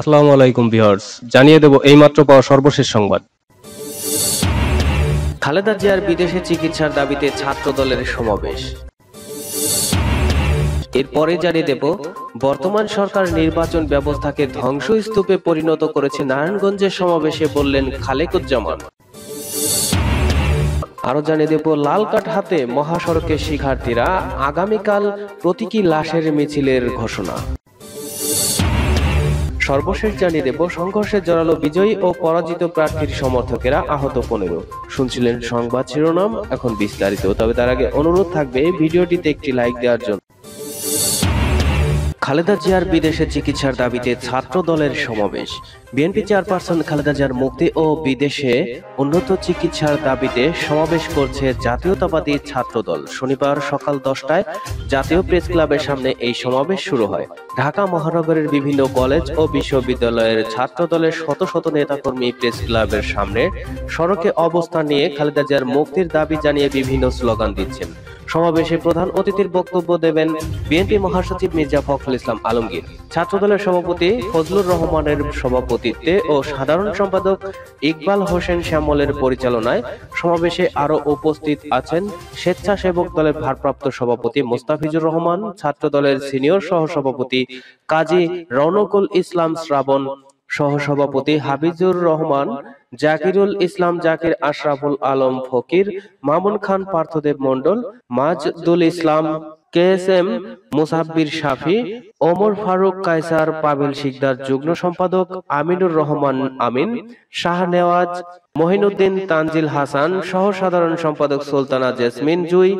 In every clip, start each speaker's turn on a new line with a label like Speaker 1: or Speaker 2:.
Speaker 1: আসসালামু আলাইকুম ভিউয়ার্স জানিয়ে দেব এইমাত্র পাওয়া সর্বশেষ সংবাদ খালেদা জিয়ার বিদেশে চিকিৎসার দাবিতে ছাত্র দলের সমাবেশ এরপরে জানিয়ে দেব বর্তমান সরকার নির্বাচন ব্যবস্থাকে ধ্বংসস্তূপে পরিণত করেছে নারায়ণগঞ্জের সমাবেশে বললেন খালেকুজ্জামান আরো জানিয়ে দেব লালকাট হাতে মহাসড়কের শিক্ষার্থীরা আগামীকাল প্রতীকী লাশের মিছিলের ঘোষণা সর্বশেষ জানিয়ে দেব সংঘর্ষে জড়ালো বিজয়ী ও পরাজিত প্রার্থীর সমর্থকেরা আহত পনেরো শুনছিলেন সংবাদ শিরোনাম এখন বিস্তারিত তবে তার আগে অনুরোধ থাকবে ভিডিওটিতে একটি লাইক দেওয়ার জন্য খালেদা জিয়ার বিদেশে চিকিৎসার দাবিতে ছাত্র দলের সমাবেশ বিএনপি চেয়ারপারসন খালেদা জিয়ার মুক্তি ও বিদেশে উন্নত চিকিৎসার দাবিতে সমাবেশ করছে জাতীয়তাবাদী ছাত্র দল শনিবার সকাল দশটায় জাতীয় প্রেস ক্লাবের সামনে এই সমাবেশ শুরু হয় ঢাকা মহানগরের বিভিন্ন কলেজ ও বিশ্ববিদ্যালয়ের ছাত্র দলের শত শত নেতাকর্মী প্রেস ক্লাবের সামনে সড়কে অবস্থান নিয়ে খালেদা জিয়ার মুক্তির দাবি জানিয়ে বিভিন্ন স্লোগান দিচ্ছেন সমাবেশে প্রধান অতিথির বক্তব্য দেবেন বিএনপি মহাসচিব মির্জা ফখরুল ইসলাম আলমগীর ছাত্রদলের সভাপতি ফজলুর রহমানের সভাপতিত্বে ও সাধারণ সম্পাদক ইকবাল হোসেন শ্যামলের পরিচালনায় সমাবেশে আরও উপস্থিত আছেন স্বেচ্ছাসেবক দলের ভারপ্রাপ্ত সভাপতি মোস্তাফিজুর রহমান ছাত্রদলের সিনিয়র সহসভাপতি কাজী রৌনকুল ইসলাম শ্রাবণ সহসভাপতি Habizur Rahman Zakirul Islam Zakir Ashraful Alam Fakir Mamun Khan Parthadeb Mondal Majdul Islam K S M Musabbir Shafi Omar Faruk Kaiser Pabil Sikdar যুগ্ম সম্পাদক আমিনুর রহমান আমিন শাহনেওয়াজ মহিনুদ্দিন তানজিল হাসান সহ সাধারণ সম্পাদক সুলতানা জেসমিন জুই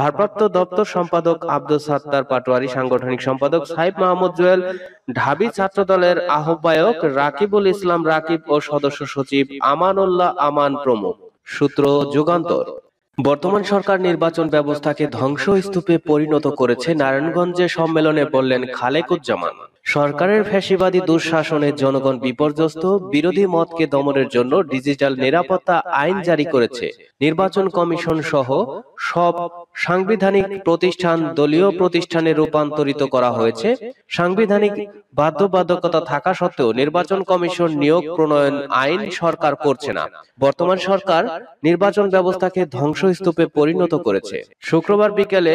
Speaker 1: ভারপ্রাপ্ত দপ্তর সম্পাদক আব্দুল সাত্তার পাটোয়ারি সাংগঠনিক সম্পাদক সাইব মাহমুদ জুয়েল ঢাবি ছাত্রদলের আহ্বায়ক রাকিবুল ইসলাম রাকিব ও সদস্য সচিব আমানুল্লাহ আমান প্রমুখ সূত্র যুগান্তর বর্তমান সরকার নির্বাচন ব্যবস্থাকে ধ্বংসস্তূপে পরিণত করেছে নারায়ণগঞ্জে সম্মেলনে বললেন খালেকুজ্জামান সরকারের ফ্যাসিবাদী দুঃশাসনের জনগণ বিপর্যস্ত বিরোধী মতকে দমনের জন্য ডিজিটাল নিরাপত্তা আইন জারি করেছে নির্বাচন কমিশন সহ সব সাংবিধানিক প্রতিষ্ঠান দলীয় প্রতিষ্ঠানে রূপান্তরিত করা হয়েছে সাংবিধানিক বাধ্যবাধকতা থাকা সত্ত্বেও নির্বাচন কমিশন নিয়োগ প্রণয়ন আইন সরকার করছে না বর্তমান সরকার নির্বাচন ব্যবস্থাকে ধ্বংসস্তূপে পরিণত করেছে শুক্রবার বিকেলে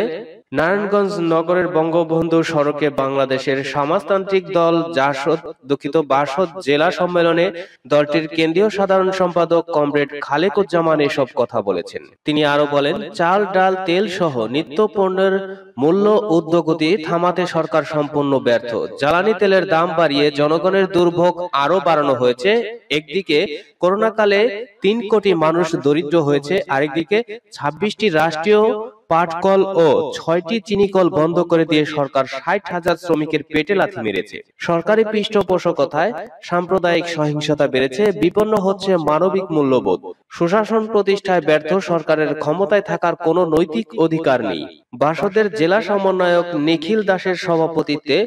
Speaker 1: নারায়ণগঞ্জ নগরের বঙ্গবন্ধু সড়কে বাংলাদেশের সমাজতান্ত্রিক দল জাসদ দুঃখিত বাসদ জেলা সম্মেলনে দলটির কেন্দ্রীয় সাধারণ সম্পাদক কমরেড খালেকুজ্জামান এসব কথা বলেছেন তিনি আরো বলেন চাল ডাল তেল সহ নিত্য পণ্যের মূল্য উদ্যোগতি থামাতে সরকার সম্পূর্ণ ব্যর্থ জ্বালানি তেলের দাম বাড়িয়ে জনগণের দুর্ভোগ আরো বাড়ানো হয়েছে একদিকে করোনাকালে তিন কোটি মানুষ দরিদ্র হয়েছে আরেকদিকে ছাব্বিশটি রাষ্ট্রীয় পাটকল ও ছয়টি চিনিকল বন্ধ করে দিয়ে সরকার ষাট হাজার শ্রমিকের পেটে লাথি মেরেছে সরকারি পৃষ্ঠপোষকতায় সাম্প্রদায়িক সহিংসতা বেড়েছে বিপন্ন হচ্ছে মানবিক মূল্যবোধ সুশাসন প্রতিষ্ঠায় ব্যর্থ সরকারের ক্ষমতায় থাকার কোনো নৈতিক অধিকার নেই বাসদের জেলা সমন্বয়ক নিখিল দাসের সভাপতিত্বে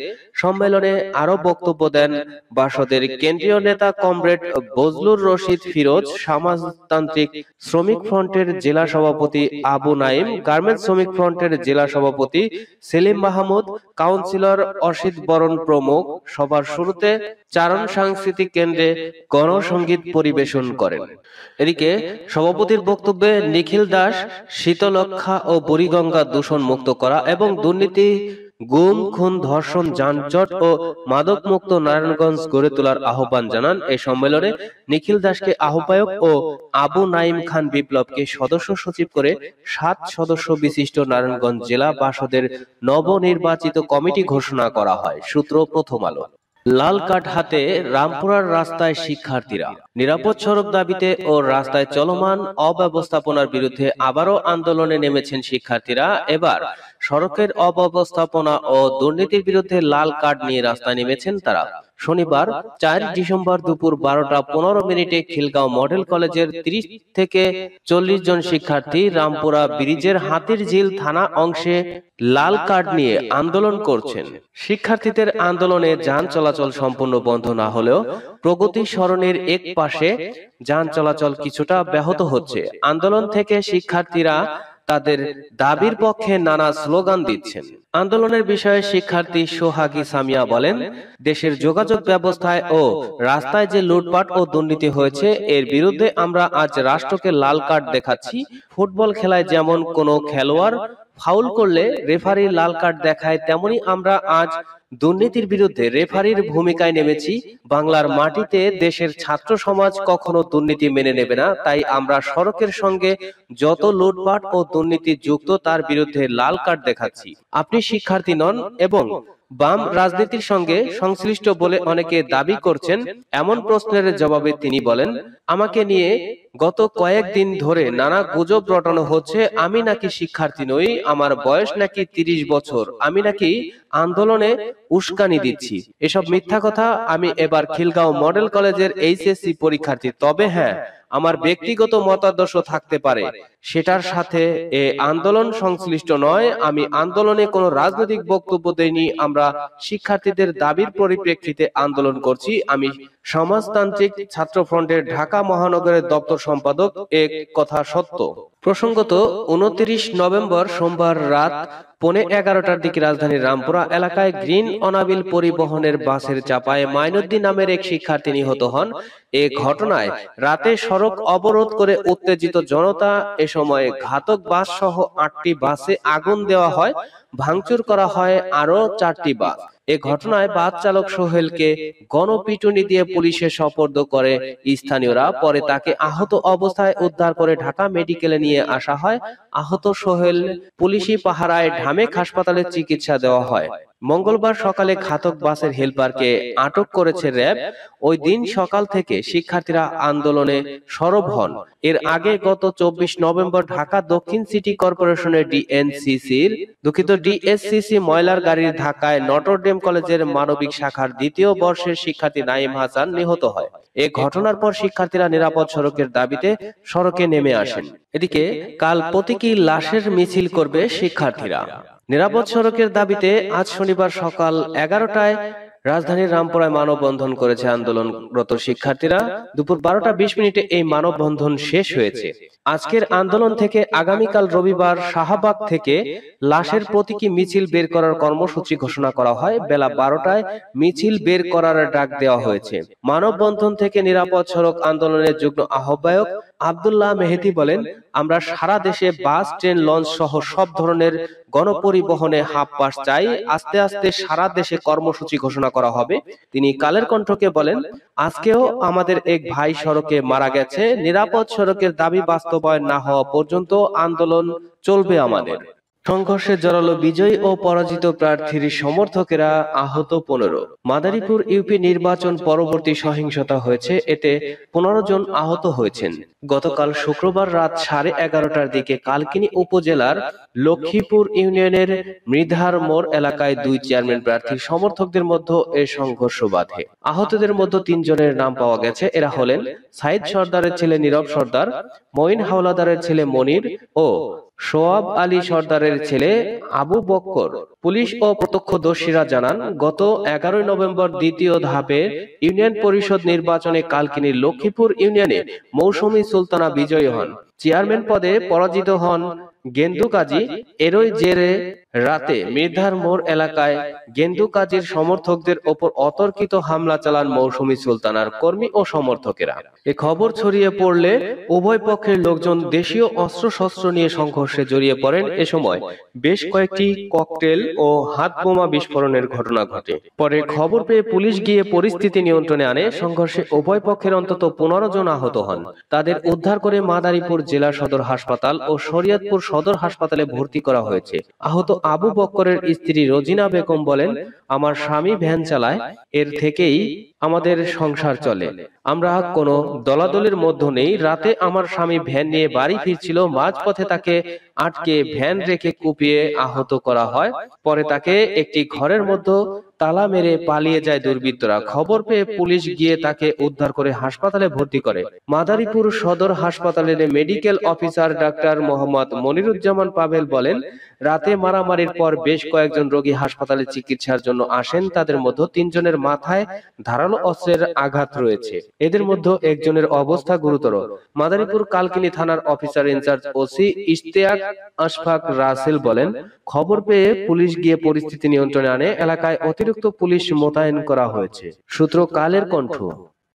Speaker 1: সম্মেলনে আরো বক্তব্য দেন বাসদের কেন্দ্রীয় নেতা কমরেড বজলুর রশিদ ফিরোজ সমাজতান্ত্রিক শ্রমিক ফ্রন্টের জেলা সভাপতি আবু নাইম গার্মেন্টস শ্রমিক ফ্রন্টের জেলা সভাপতি সেলিম মাহমুদ কাউন্সিলর অসিত বরণ প্রমুখ সবার শুরুতে চারণ সাংস্কৃতিক কেন্দ্রে গণসংগীত পরিবেশন করেন এদিকে সভাপতির বক্তব্যে নিখিল দাস শীতলক্ষা ও বুড়িগঙ্গা দূষণ মুক্ত করা এবং দুর্নীতি গুম খুন ধর্ষণ যানজট ও মুক্ত নারায়ণগঞ্জ গড়ে তোলার আহ্বান জানান এই সম্মেলনে নিখিল দাসকে আহ্বায়ক ও আবু নাইম খান বিপ্লবকে সদস্য সচিব করে সাত সদস্য বিশিষ্ট নারায়ণগঞ্জ জেলা বাসদের নবনির্বাচিত কমিটি ঘোষণা করা হয় সূত্র প্রথম আলো লাল কাঠ হাতে রামপুরার রাস্তায় শিক্ষার্থীরা নিরাপদ সড়ক দাবিতে ও রাস্তায় চলমান অব্যবস্থাপনার বিরুদ্ধে আবারও আন্দোলনে নেমেছেন শিক্ষার্থীরা এবার সড়কের অব্যবস্থাপনা ও দুর্নীতির বিরুদ্ধে লাল কাঠ নিয়ে রাস্তায় নেমেছেন তারা শনিবার চার ডিসেম্বর দুপুর বারোটা পনেরো মিনিটে খিলগাঁও মডেল কলেজের ত্রিশ থেকে চল্লিশ জন শিক্ষার্থী রামপুরা ব্রিজের হাতির ঝিল থানা অংশে লাল কার্ড নিয়ে আন্দোলন করছেন শিক্ষার্থীদের আন্দোলনে যান চলাচল সম্পূর্ণ বন্ধ না হলেও প্রগতি সরণের এক পাশে যান চলাচল কিছুটা ব্যাহত হচ্ছে আন্দোলন থেকে শিক্ষার্থীরা তাদের দাবির পক্ষে নানা স্লোগান দিচ্ছেন আন্দোলনের বিষয়ে শিক্ষার্থী সোহাগী সামিয়া বলেন দেশের যোগাযোগ ব্যবস্থায় ও রাস্তায় যে লুটপাট ও দুর্নীতি হয়েছে এর বিরুদ্ধে আমরা আজ রাষ্ট্রকে লাল কার্ড দেখাচ্ছি ফুটবল খেলায় যেমন কোনো খেলোয়াড় ফাউল করলে রেফারি লাল কার্ড দেখায় তেমনি আমরা আজ দুর্নীতির বিরুদ্ধে রেফারির ভূমিকায় নেমেছি বাংলার মাটিতে দেশের ছাত্র সমাজ কখনো দুর্নীতি মেনে নেবে না তাই আমরা সড়কের সঙ্গে যত লুটপাট ও দুর্নীতি যুক্ত তার বিরুদ্ধে লাল কার্ড দেখাচ্ছি আপনি শিক্ষার্থী নন এবং বাম রাজনীতির সঙ্গে সংশ্লিষ্ট বলে অনেকে দাবি করছেন এমন প্রশ্নের জবাবে তিনি বলেন আমাকে নিয়ে গত কয়েকদিন ধরে নানা গুজব রটানো হচ্ছে আমি নাকি শিক্ষার্থী নই আমার বয়স নাকি তিরিশ বছর আমি নাকি আন্দোলনে উস্কানি দিচ্ছি এসব মিথ্যা কথা আমি এবার খিলগাঁও মডেল কলেজের এইচএসসি পরীক্ষার্থী তবে হ্যাঁ আমার ব্যক্তিগত মতাদর্শ থাকতে পারে সেটার সাথে এ আন্দোলন সংশ্লিষ্ট নয় আমি আন্দোলনে কোনো রাজনৈতিক বক্তব্য দেইনি আমরা শিক্ষার্থীদের দাবির পরিপ্রেক্ষিতে আন্দোলন করছি আমি সমাজতান্ত্রিক ছাত্র ফ্রন্টের ঢাকা মহানগরের দপ্তর সম্পাদক এ কথা সত্য প্রসঙ্গত উনত্রিশ নভেম্বর সোমবার রাত পনে এগারোটার দিকে রাজধানীর রামপুরা এলাকায় গ্রিন অনাবিল পরিবহনের বাসের চাপায় মাইনুদ্দিন নামের এক শিক্ষার্থী নিহত হন এ ঘটনায় রাতে সড়ক অবরোধ করে উত্তেজিত জনতা এ সময় ঘাতক বাস সহ আটটি বাসে আগুন দেওয়া হয় ভাঙচুর করা হয় আরো চারটি বাস এ ঘটনায় বাস চালক সোহেলকে গণপিটুনি দিয়ে পুলিশে সপর্দ করে স্থানীয়রা পরে তাকে আহত অবস্থায় উদ্ধার করে ঢাকা মেডিকেলে নিয়ে আসা হয় আহত সোহেল পুলিশি পাহারায় ঢামেক হাসপাতালে চিকিৎসা দেওয়া হয় মঙ্গলবার সকালে ঘাতক বাসের হেলপারকে আটক করেছে র্যাব ওই দিন সকাল থেকে শিক্ষার্থীরা আন্দোলনে সরব হন এর আগে গত চব্বিশ নভেম্বর ঢাকা দক্ষিণ সিটি কর্পোরেশনের ডিএনসিসির দুঃখিত ডিএসসিসি ময়লার গাড়ির ঢাকায় নটরডেম এম কলেজের মানবিক শাখার দ্বিতীয় বর্ষের শিক্ষার্থী নাইম হাসান নিহত হয় এ ঘটনার পর শিক্ষার্থীরা নিরাপদ সড়কের দাবিতে সড়কে নেমে আসেন এদিকে কাল প্রতীকী লাশের মিছিল করবে শিক্ষার্থীরা নিরাপদ সড়কের দাবিতে আজ শনিবার সকাল এগারোটায় রাজধানীর রামপুরায় মানববন্ধন করেছে আন্দোলনরত শিক্ষার্থীরা দুপুর বারোটা বিশ মিনিটে এই মানববন্ধন শেষ হয়েছে আজকের আন্দোলন থেকে আগামীকাল রবিবার শাহবাগ থেকে লাশের প্রতীকী মিছিল বের করার কর্মসূচি ঘোষণা করা হয় বেলা বারোটায় মিছিল বের করার ডাক দেওয়া হয়েছে মানববন্ধন থেকে নিরাপদ সড়ক আন্দোলনের যুগ্ম আহ্বায়ক আবদুল্লাহ মেহেদি বলেন আমরা সারা দেশে বাস ট্রেন লঞ্চ সহ সব ধরনের গণপরিবহনে হাফ পাস চাই আস্তে আস্তে সারা দেশে কর্মসূচি ঘোষণা করা হবে তিনি কালের কণ্ঠকে বলেন আজকেও আমাদের এক ভাই সড়কে মারা গেছে নিরাপদ সড়কের দাবি বাস্তবায়ন না হওয়া পর্যন্ত আন্দোলন চলবে আমাদের সংঘর্ষে জড়ালো বিজয়ী ও পরাজিত প্রার্থীর সমর্থকেরা আহত পনেরো মাদারীপুর ইউপি নির্বাচন পরবর্তী সহিংসতা হয়েছে এতে পনেরো জন আহত হয়েছেন গতকাল শুক্রবার রাত সাড়ে এগারোটার দিকে কালকিনি উপজেলার লক্ষ্মীপুর ইউনিয়নের মৃধার মোড় এলাকায় দুই চেয়ারম্যান প্রার্থীর সমর্থকদের মধ্যে এ সংঘর্ষ বাধে আহতদের মধ্যে তিনজনের নাম পাওয়া গেছে এরা হলেন সাইদ সর্দারের ছেলে নীরব সর্দার মঈন হাওলাদারের ছেলে মনির ও সোয়াব আলী সর্দারের ছেলে আবু বক্কর পুলিশ ও প্রত্যক্ষদর্শীরা জানান গত এগারোই নভেম্বর দ্বিতীয় ধাপের ইউনিয়ন পরিষদ নির্বাচনে কালকিনির লক্ষ্মীপুর ইউনিয়নে মৌসুমী সুলতানা বিজয়ী হন চেয়ারম্যান পদে পরাজিত হন গেন্দু কাজী এরই জেরে রাতে মেধার মোড় এলাকায় গেন্দু কাজের সমর্থকদের ওপর অতর্কিত হামলা চালান মৌসুমী সুলতানার কর্মী ও সমর্থকেরা এ খবর ছড়িয়ে পড়লে উভয় পক্ষের লোকজন দেশীয় অস্ত্রশস্ত্র নিয়ে সংঘর্ষে জড়িয়ে পড়েন এ সময় বেশ কয়েকটি ককটেল ও হাত বোমা বিস্ফোরণের ঘটনা ঘটে পরে খবর পেয়ে পুলিশ গিয়ে পরিস্থিতি নিয়ন্ত্রণে আনে সংঘর্ষে উভয় পক্ষের অন্তত পনেরো জন আহত হন তাদের উদ্ধার করে মাদারীপুর জেলা সদর হাসপাতাল ও শরিয়তপুর সদর হাসপাতালে ভর্তি করা হয়েছে আহত আবু বক্করের স্ত্রী রোজিনা বেগম বলেন আমার স্বামী ভ্যান চালায় এর থেকেই আমাদের সংসার চলে আমরা কোনো দলাদলের মধ্যে নেই রাতে আমার স্বামী ভ্যান নিয়ে বাড়ি ফিরছিল মাঝপথে তাকে আটকে ভ্যান রেখে কুপিয়ে আহত করা হয় পরে তাকে একটি ঘরের মধ্যে তালা মেরে পালিয়ে যায় দুর্বৃত্তরা খবর পেয়ে পুলিশ গিয়ে তাকে উদ্ধার করে হাসপাতালে ভর্তি করে মাদারীপুর সদর হাসপাতালের medical officer doctor Mohammad Moniruzzaman Pavel বলেন রাতে মারামারির পর বেশ কয়েকজন রোগী হাসপাতালে চিকিৎসার জন্য আসেন তাদের মধ্যে তিনজনের মাথায় ধারালো অস্ত্রের আঘাত রয়েছে এদের মধ্যে একজনের অবস্থা গুরুতর মাদারীপুর কালকিনি থানার officer in charge OC Ishtiaq Ashfaq Rasel বলেন খবর পেয়ে পুলিশ গিয়ে পরিস্থিতি নিয়ন্ত্রণে আনে এলাকায় অতিরিক্ত অতিরিক্ত পুলিশ মোতায়েন করা হয়েছে সূত্র কালের কণ্ঠ